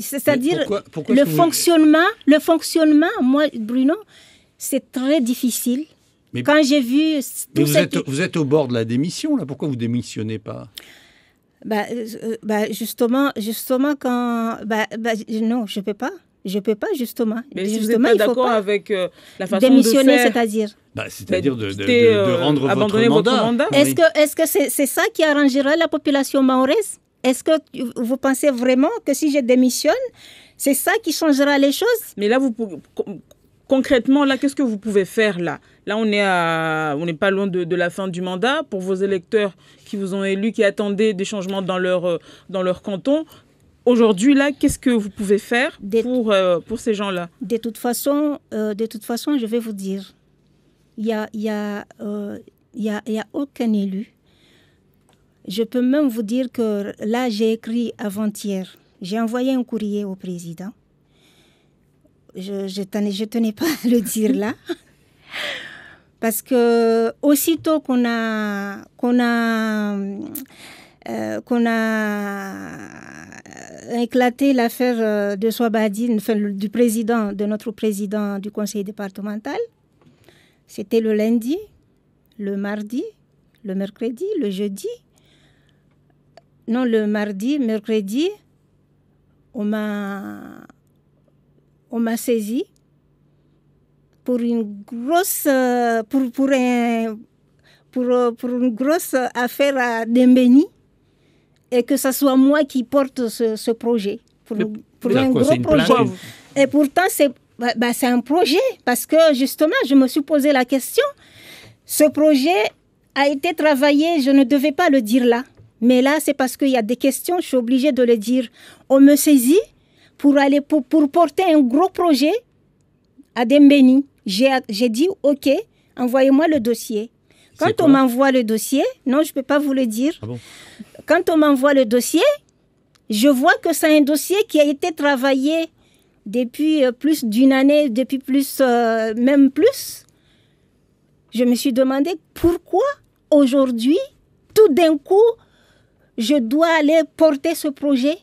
c'est-à-dire le fonctionnement, le fonctionnement. Moi, Bruno, c'est très difficile. Mais quand j'ai vu, vous, êtes, vous êtes au bord de la démission là. Pourquoi vous démissionnez pas bah, bah, justement, justement quand, bah, bah non, je peux pas. Je ne peux pas, justement. Mais justement, vous n'êtes pas d'accord avec euh, la façon démissionner, de démissionner, c'est-à-dire bah, bah, C'est-à-dire euh, de, rendre votre mandat. Est-ce que est-ce que c'est, ça qui arrangera la population maoraise Est-ce que vous pensez vraiment que si je démissionne, c'est ça qui changera les choses Mais là, vous concrètement, là, qu'est-ce que vous pouvez faire là Là, on est à, on n'est pas loin de, de, la fin du mandat pour vos électeurs qui vous ont élus, qui attendaient des changements dans leur euh, dans leur canton aujourd'hui, là, qu'est-ce que vous pouvez faire pour, euh, pour ces gens-là de, toute façon, euh, de toute façon, je vais vous dire, il n'y a, y a, y euh, y a aucun élu. Je peux même vous dire que là, j'ai écrit avant-hier, j'ai envoyé un courrier au président. Je, je, tenais, je tenais pas à le dire là. <laughs> Parce que aussitôt qu'on a, qu'on a, qu'on a euh, éclaté l'affaire euh, de Swabadine, du président, de notre président du conseil départemental. C'était le lundi, le mardi, le mercredi, le jeudi. Non, le mardi, mercredi, on m'a, on m'a saisi pour une grosse, euh, pour, pour, un, pour, une grosse affaire à Dembeni et que ce soit moi qui porte ce, projet. Pour, un gros projet. Et pourtant, c'est bah, bah un projet parce que justement, je me suis posé la question. Ce projet a été travaillé, je ne devais pas le dire là. Mais là, c'est parce qu'il y a des questions, je suis obligée de le dire. On me saisit pour, aller, pour, porter un gros projet à Dembéni. J'ai dit, OK, envoyez-moi le dossier. Quand on m'envoie le dossier, non, je ne peux pas vous le dire. Ah bon quand on m'envoie le dossier, je vois que c'est un dossier qui a été travaillé depuis euh, plus d'une année, depuis plus, euh, même plus. Je me suis demandé pourquoi aujourd'hui, tout d'un coup, je dois aller porter ce projet.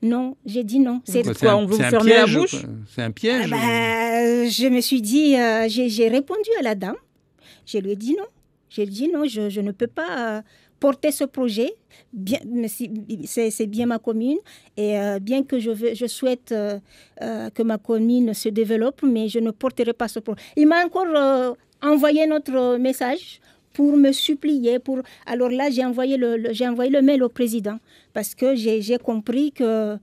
Non, j'ai dit non. C'est bah, quoi On vous fermer la bouche C'est un piège ah, bah, Je me suis dit, euh, j'ai répondu à la dame. Je lui ai dit non. J'ai dit non, je, ne peux pas porter ce projet. Bien, c'est bien ma commune et euh, bien que je, veux, je souhaite euh, euh, que ma commune se développe, mais je ne porterai pas ce projet. Il m'a encore envoyé notre message pour me supplier. Pour... Alors là, j'ai envoyé le, j'ai envoyé le mail au président parce que j'ai compris que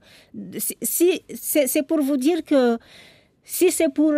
si, c'est pour vous dire que si c'est pour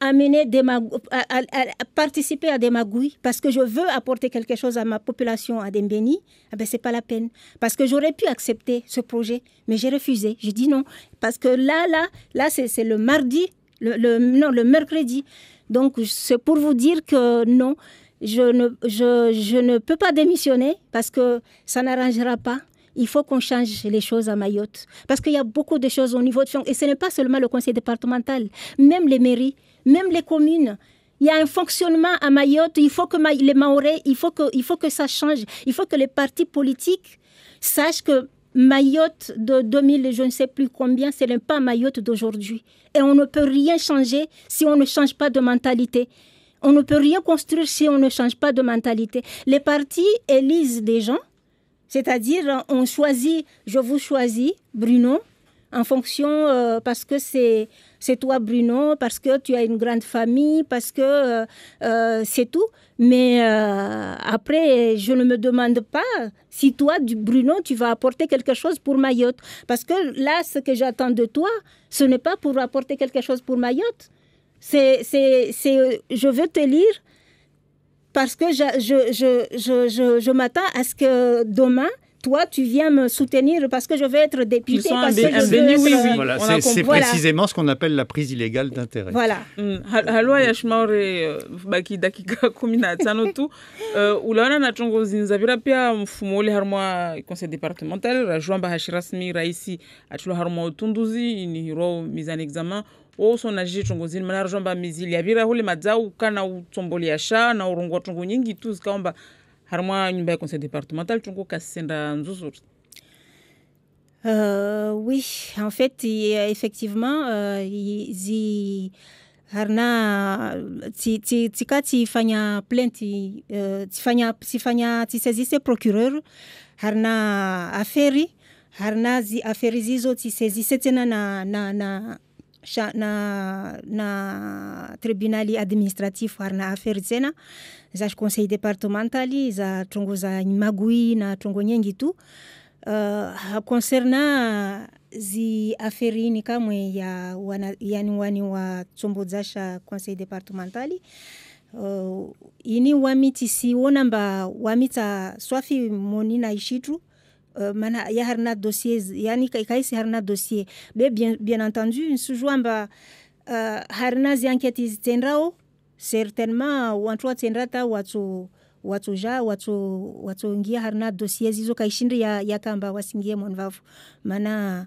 amener des euh, à, participer à des magouilles parce que je veux apporter quelque chose à ma population à Dembéni, eh ah ben c'est pas la peine parce que j'aurais pu accepter ce projet, mais j'ai refusé. J'ai dit non parce que là là là c'est le mardi, le, non le mercredi. Donc c'est pour vous dire que non, je ne je, je ne peux pas démissionner parce que ça n'arrangera pas il faut qu'on change les choses à Mayotte. Parce qu'il y a beaucoup de choses au niveau de... Et ce n'est pas seulement le conseil départemental, même les mairies même les communes. Il y a un fonctionnement à Mayotte. Il faut que les Maorais, il faut que, il faut que ça change. Il faut que les partis politiques sachent que Mayotte de 2000, je ne sais plus combien, ce n'est pas Mayotte d'aujourd'hui. Et on ne peut rien changer si on ne change pas de mentalité. On ne peut rien construire si on ne change pas de mentalité. Les partis élisent des gens, c'est-à-dire on choisit, je vous choisis, Bruno, en fonction, euh, parce que c'est, c'est toi Bruno, parce que tu as une grande famille, parce que euh, euh, c'est tout. Mais après, je ne me demande pas si toi, du Bruno, tu vas apporter quelque chose pour Mayotte. Parce que là, ce que j'attends de toi, ce n'est pas pour apporter quelque chose pour Mayotte. C'est, c'est, c'est, je veux te lire parce que je, je, je m'attends à ce que demain, toi, tu viens me soutenir parce que je vais être député. Parce que je veux être... oui, oui. Voilà, c'est voilà. précisément ce qu'on appelle la prise illégale d'intérêt. Voilà. Mm. halwa yashmaure euh, baki dakika <laughs> kumi na tano tu euh, ulana na chongo zinzavira pia mfumo le harumwa conseil départemental rajwamba hashirasmi raisi atulo harumwa utunduzi ni hiro mise en examen oso na jiji chongozini mana rajwamba mizi liavira hule madzau kana utsombolia sha na urongwa chongo nyingi tu kamba har ma nyumba conseil départemental tungo kasenda nzuzur euh, oui en fait effectivement euh, zi harna tika tifanya plainte euh, tifanya tifanya tisezise procureur harna affaire, harna zi affaire zizo tisezise tena na, na, na na, na tribunaly administratif arina affaire zena za conseil départementaly za trongo za na trongo nyingi tu uh, concernant zi affaire ini kamwe ya wana, yani wani wa tsombo zasha conseil départemental uh, ini wamiti wona mba wamita swafi moni na ishitru mana ya harna dossier yani kaisi harna dossier be bien, bien entendu nsujwamba uh, ah, harna zianketi zitendrao certainement wantu watendrata watu watuja watu watuingia harna dossier zizo kaishindri ya, yakamba wasingie monvavu mana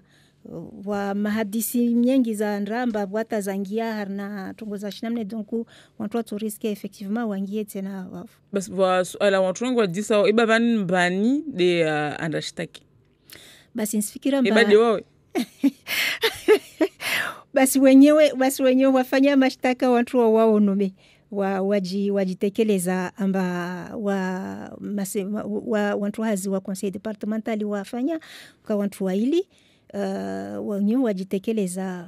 wa mahadisi nyingi za nramba zangia harna tongoza shinamne donku wantu riske effectivement wangie tena wafu bas wa suala wantu jisa wa iba bani mbani de uh, andashitaki basi nsifikira mba iba wawe <laughs> basi wenyewe basi wenyewe wafanya mashtaka wantu wa wao nume wa, waji, wajitekeleza amba wa, mase, wa, wa, wantu hazi wa conseil departemental wafanya kwa wantu waili wanyuwa euh, wagitekeleza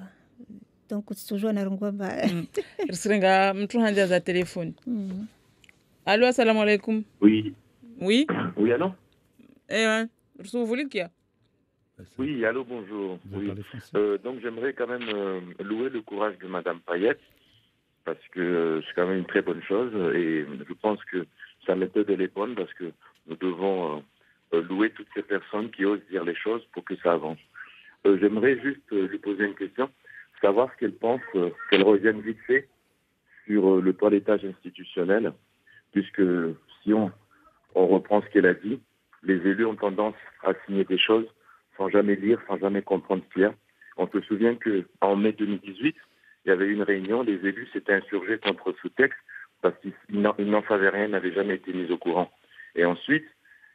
donc toujours narongwa bah. mbaya mm. toujours riserenga mtu hanja za le téléphone. Mm. allo assalamu alaikum oui oui oui allo? eh hein. rusuvulikia oui, allô, bonjour. Oui. Euh, donc j'aimerais quand même euh, louer le courage de Madame Payette, parce que euh, c'est quand même une très bonne chose, et je pense que sa méthode, de est parce que nous devons louer toutes ces personnes qui osent dire les choses pour que ça avance. Euh, j'aimerais juste euh, lui poser une question, savoir ce qu'elle pense, euh, qu'elle revienne vite fait sur le toilettage institutionnel, puisque si on, on reprend ce qu'elle a dit, les élus ont tendance à signer des choses sans jamais lire, sans jamais comprendre ce qu'il y a. On se souvient qu'en mai 2018, il y avait une réunion, les élus s'étaient insurgés contre ce texte parce qu'ils n'en savaient rien, n'avaient jamais été mis au courant. Et ensuite,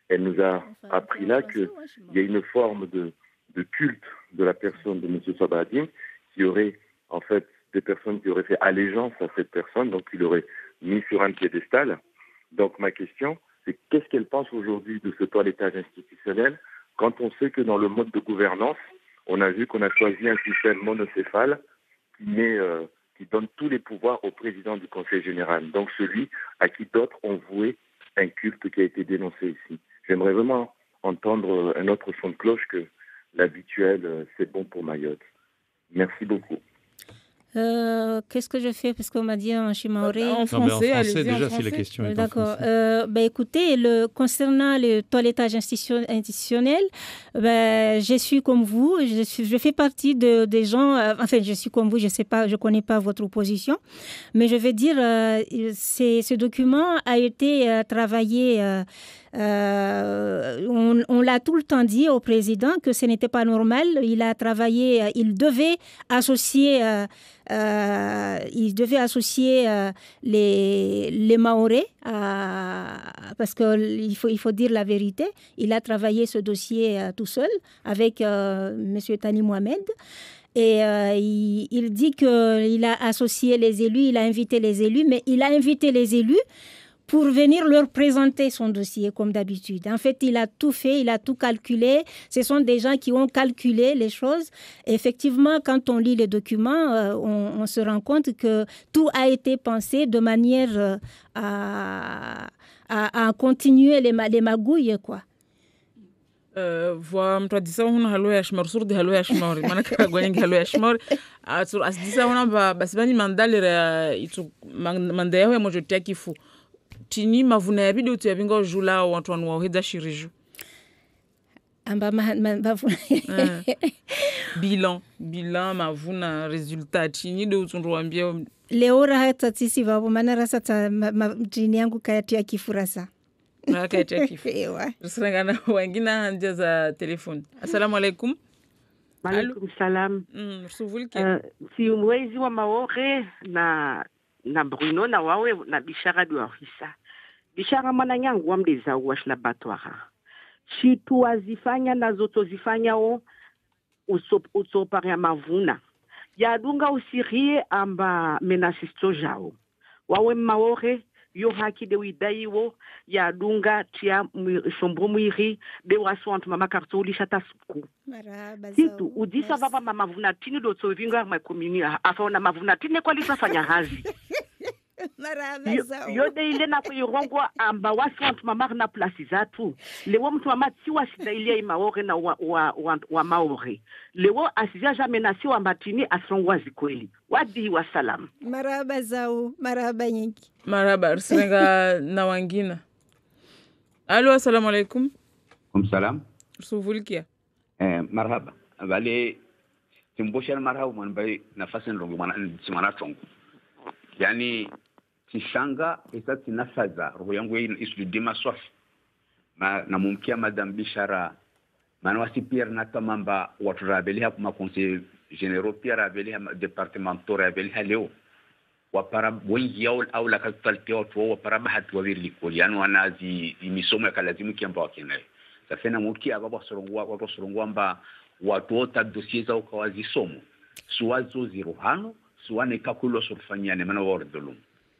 elle nous a appris là qu'il y a une forme de, de culte de la personne de M. Sabadine, qui aurait en fait des personnes qui auraient fait allégeance à cette personne, donc qui aurait mis sur un piédestal. Donc ma question, c'est qu'est-ce qu'elle pense aujourd'hui de ce toilettage institutionnel quand on sait que dans le mode de gouvernance, on a vu qu'on a choisi un système monocéphale qui, met, euh, qui donne tous les pouvoirs au président du Conseil général, donc celui à qui d'autres ont voué un culte qui a été dénoncé ici. J'aimerais vraiment entendre euh, un autre son de cloche que l'habituel, euh, c'est bon pour Mayotte. Merci beaucoup. Euh, qu'est-ce que je fais Parce qu'on m'a dit en chimaoré. Bah, en, en français, allez-y. Déjà, si la question D'accord. Euh, bah, écoutez, le, concernant le toilettage institutionnel, bah, je suis comme vous. Je, je fais partie de, des gens. enfin, je suis comme vous. Je sais pas, je connais pas votre position. mais je vais dire, ce document a été travaillé euh, on, l'a tout le temps dit au président que ce n'était pas normal. Il a travaillé, euh, il devait associer, euh, il devait associer les, les parce qu'il faut, il faut dire la vérité. Il a travaillé ce dossier tout seul avec Monsieur M. Tani Mohamed. Et il, il, dit qu'il a associé les élus, il a invité les élus, mais il a invité les élus pour venir leur présenter son dossier comme d'habitude. En fait, il a tout fait, il a tout calculé. Ce sont des gens qui ont calculé les choses. Effectivement, quand on lit les documents, euh, on, se rend compte que tout a été pensé de manière euh, à, continuer les, magouilles, quoi. Euh, vwa <laughs> tini mavuna yabidi uti yavinga ojula wantu wanu wauhedza shiriju amba ma, ma, mavuna eh. bilan bilan mavuna resultat tini de utunruwambia leo raha tatsisi vavo maana rasata jini yangu kayati ya kifurasa kayati ya kifurasa <laughs> risirangana wangina hanja za telefoni assalamu alaikum maalaikum salam mm, rusuvulike uh, eh, si mwezi wa maore na na bruno na wawe na bishara duarisa ishara mana nyangu wamdeza uwashilabatwara shitu wazifanya o tozifanyao utsoparia mavuna yadunga usirie amba menasisto jao wawe maore yo haki de widaiwo yadunga tia shombo mwiri de waso antu mama karto ulisha tasuku situ udisa vava mamavuna tini lotsovinga makomuni afaona mavuna tine kwalisafanya hazi <laughs> <laughs> yote ile na kuirongwa amba ah, wasi wantu mamare na plasi zatu lewo mtu mama ti wasidailia imaore na wa, wa, wa, wa maore lewo asija jame nasi wa matini asirongwa zikweli wadi wa salamu maraba zao maraba nyingi maraba rusenga <laughs> na wangina alo assalamu alaikum kumsalam rusuvulikia eh, marhaba vale timbushana marhaba mwanbai nafasi nrongo mwana simwana tongo yani Kishanga esatsi na fadha roho yangu dima swafi Ma, na namumkia madame Bishara mana wasi Pierre Nakamamba watu rabeliha kuma conseil généraux Pierre rabeliha départementaux rabeliha leo wapara wengi yao au la katalti watu wapara bahati wabiri likoli yani wana zi misomo ya yakalazimu kiamba sasa na namumkia baba sorongwa watu sorongwa mba watu ota dossier zao somo suwazo ziruhano suwane kakulwa surfanyane mana wawardhulumu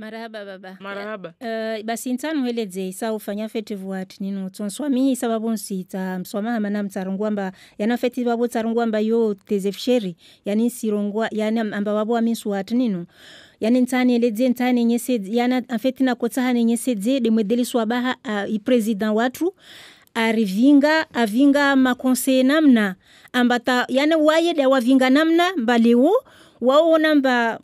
marahaba baba marahaba uh, eh, eh, basi ntsanhuheledze ufanya feti vuati nino tsonswa mi isa nsita msoma mswamahama na mtsarungu amba yana feti tsarungu amba yo tezefsheri yani nsirongwa yani amba vavo aminsuwati nino yani ntsaneledze nyese yana afeti nako tsahanenyesedze demwedeliswa baha uh, i president watu arivinga avinga makonse namna ambata yani wayeda wavinga namna mba leo waona mba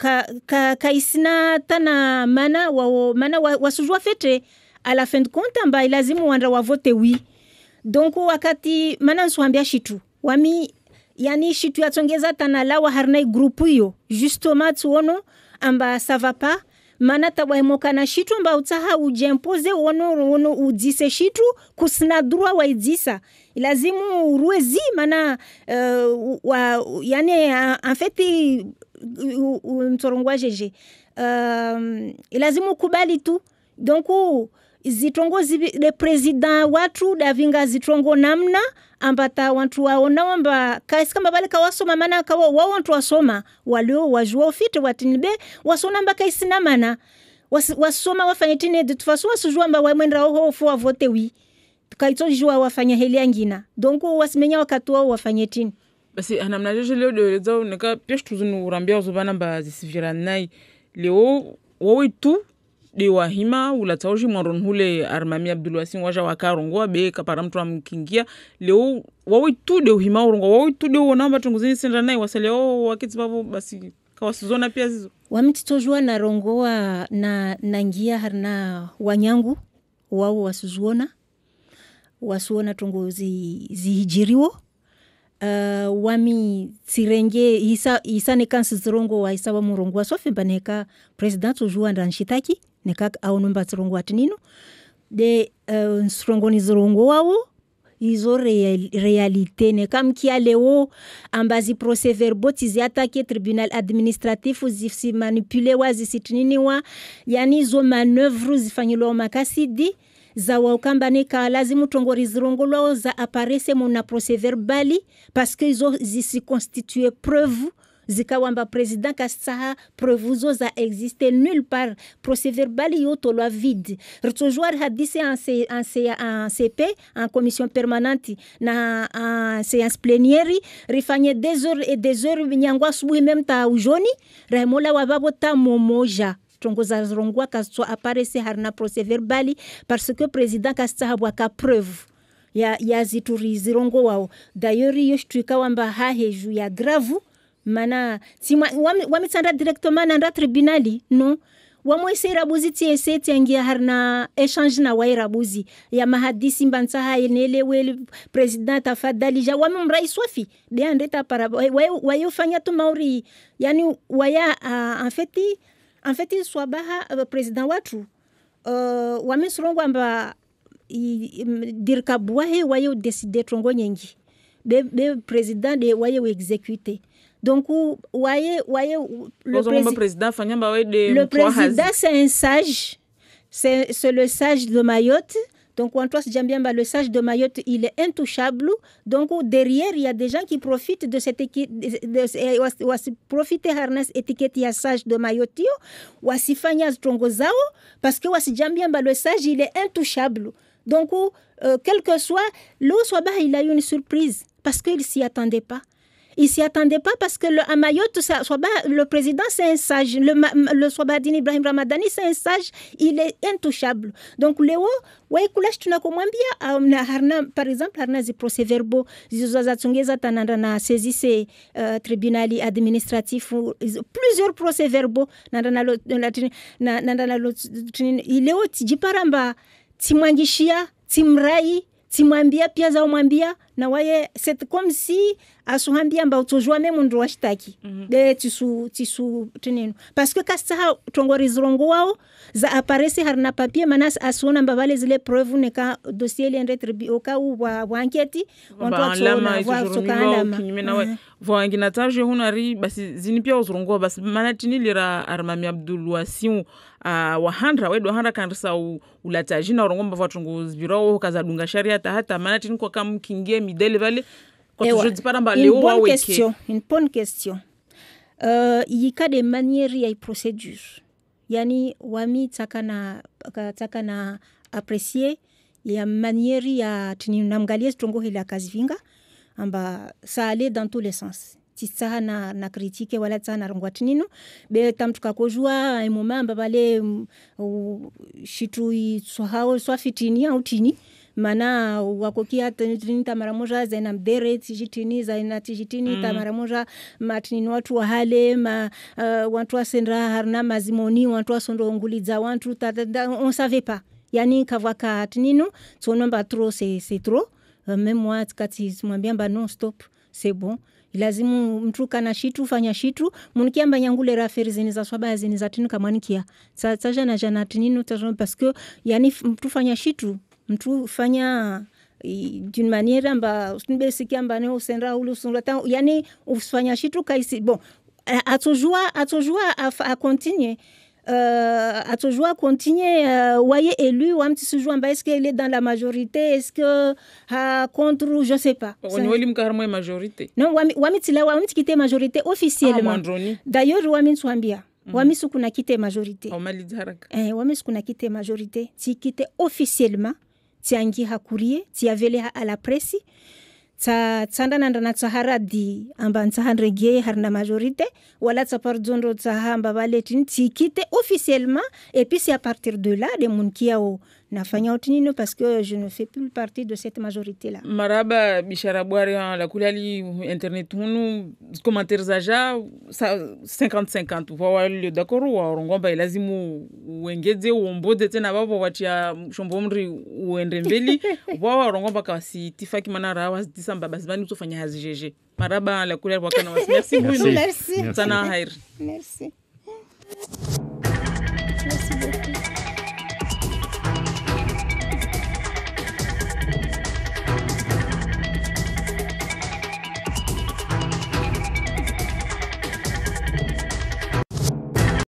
ka, ka, ka isina tana mana wao mana wasuzua fete à la fin de compte ambaye lazima wanda wavote wi donc wakati mana nswambia shitu wami yani shitu yatsongeza tana lawa harinai grupu iyo justement tsuono amba ça va pas mana tawahemoka na shitu amba utsaha ujimpose wono wono udzise shitu kusina droit waidzisa lazimu urue zi mana uh, wa, yani en fait mtsorongwa jeje um, lazima ukubali tu donc zitongo zivile president watu davinga zitongo namna ambata wantu waona wamba kasi kamba vale kawasoma mana kawa wao wantu wasoma walio wajua ufite watinibe wasona mba kaisi namana Was, wasoma wafanya tine de tufaso wasujua mba wamwenda oho ofu wavote wi tukaitojua wafanya heliangina angina donc wasimenya wakati wao wafanye tini basi anamnajeshe ah, leo doeleza neka peshe tuzinurambia uzobana mba nai leo wowe tu de wahima ulatsaoshi mwaron hule armami abdulwasin waja wakarongoa be kapara mtu amkingia leo wowe tu de uhima rongoa wowe tu de wonamba tunguzini nai wasa leo oh, wakitsi vavo basi kawasizona pia zizo wamititojua narongoa na nangia harina wanyangu wao wasuzuona wasuona tungu zihijiriwo zi uh, wami tsirenge isa isanekansi zirongo wa isa wa murongo wa sofemba neka president ujuanda nshitaki neka aunomba tsirongo atinino de uh, nsirongoni zirongo wawo izo real, realite neka mkia leo ambazi procès verbaux tiziatake tribunal administratif zimanipule wa zisitininiwa yani izo manœuvre zifanyilwa makasidi za waukambane ka lazimu tongori zilongolwao za aparese muna procès verbali paske izo zisikonstitue preuve zikawamba president kasaha preuve zo za existe nulle part procès bali yo tolwa vide ritsojwary hadise en cp en commission permanente na en séance plénière rifanye des heures et des heures nyangwa asubuhi memta ta ujoni raimola wavavo momoja tongo za rongwa tongozarongoa kazotoa aparese harina procès verbal parce que président bwa ka preuve ya, ya zituri zirongo wao d'ailleurs yo shtuka wamba ha heju ya grave mana si wamitsandra directement na nandra tribunali no wamwese irabuzi tiese tiangia harna echange na wa buzi ya mahadisi mbansa ha haye we president tafadhali ja wame rais wafi de andeta para fanya tu mauri yani waya uh, en fait En Anfeti swabaha euh, président watu uh, wamesoro kwamba dirika ou waye décidé, trongo nyengi be, président president de waye exécuté. donc waye waye le, président le président c'est un sage c'est le sage de Mayotte donc Antoine Djambiamba, le sage de Mayotte, il est intouchable. Donc derrière, il y a des gens qui profitent de cette équipe. Eh, profiter Harness étiquette ya sage de Mayotte, Wasifanya Trongozao, parce que Wasi Djambiamba, le sage, il est intouchable. Donc, euh, quel que soit, l'eau soit il a eu une surprise parce qu'il ne s'y attendait pas. Ils s'y attendaient pas parce que le, à Mayotte, ça, le président, c'est un sage. Le, le Swabadine Ibrahim Ramadani, c'est un sage. Il est intouchable. Donc, Léo, tu n'as comment bien, ah, par exemple harna ziproseverbo zizozazatungeza tananda na saisi uh, tribunal administratif plusieurs procès-verbaux, proseverbo nanda nalo ileo tijiparamba Timangishia, timrai simwambia pia zaumwambia comme si asuhambia mba utojua me mundu washtaki mm -hmm. de tisu tisu tinenu paske kasaha tongorizrongo wao za aparese harina papie manas asuona mba vale zile preuve neka dossier liende tribio ka wa wanketi onto atsoona wa sokalama kinyume nawe uh -huh. vwangi huna ri basi zini pia uzrongo basi manatini lira armami abdul wasiu Ah, wahandra wedu wahandra kanrisa ulataji na orongomba vatunguzi birowo kazadunga sharia tahata manati nikwa kamkingie midele vale kwatujodipalamba leo waweke question, une bonne question uh, yika de manieri ya procedure yani wami takana takana apresie ya manieri ya tinamgalie tongo hela kazivinga amba ça allait dans tous les sens tisaha na, na critique wala tsaha na rongwatinino be tamtu kakojua imomamba bale shitu swahao swafitini au tini mana wakokia tini tamara moja zaina mdere tijitini zaina tijitini mm. tamara moja matini watu wahale ma uh, wantu wasendra harna mazimoni wantu wasondo ngulidza wantu tatata on savait pas yani kavaka tinino tsonomba trop c'est trop euh, même moi kati mwambia mba non stop c'est bon ilazimu mtu kana shitu fanya shitu munikiamba nyangule raferi ziniza swabaya za tinu kamwanikia saja na jana tininu tajon paske yani mtu fanya shitu mtu fanya d'une manière amba usinbe mba neo usendra ulu sunra yani ufanya shitu kaisi bon atojua atojua a, a continue atojua toujours waye élu wamtisujua mba est-ce qu'il est dans la majorité est-ce que ah, contre je sais pas waniwelimu majorité non wamitila en majorité officiellement ah, d'ailleurs waminsuambia mhm. wamisu kite majorité eh, wamisu majorité Si officiellement si angi courrier à la presse tsatsandranandrana tsaharady ambanytsaha ndraga harina majorité wala tsapari jondreo tsaa mba valetra iny tsy iquite officiellement e puissy a partir de la le monikiao nafanya utinino parce que je ne fais plus partie de cette majorité là maraba bishara hein, la kulali internet hunu commentaires zaja 50 50 vawalio dakoro waorongomba lazimu uengeze uombodze tena babo watia shombomri uende mbeli <laughs> vawaorongomba tifaki manara wasidisamba basi vani utofanya hazijeje maraba lakulali wakana wasi merci merci sana hairi merci merci beaucoup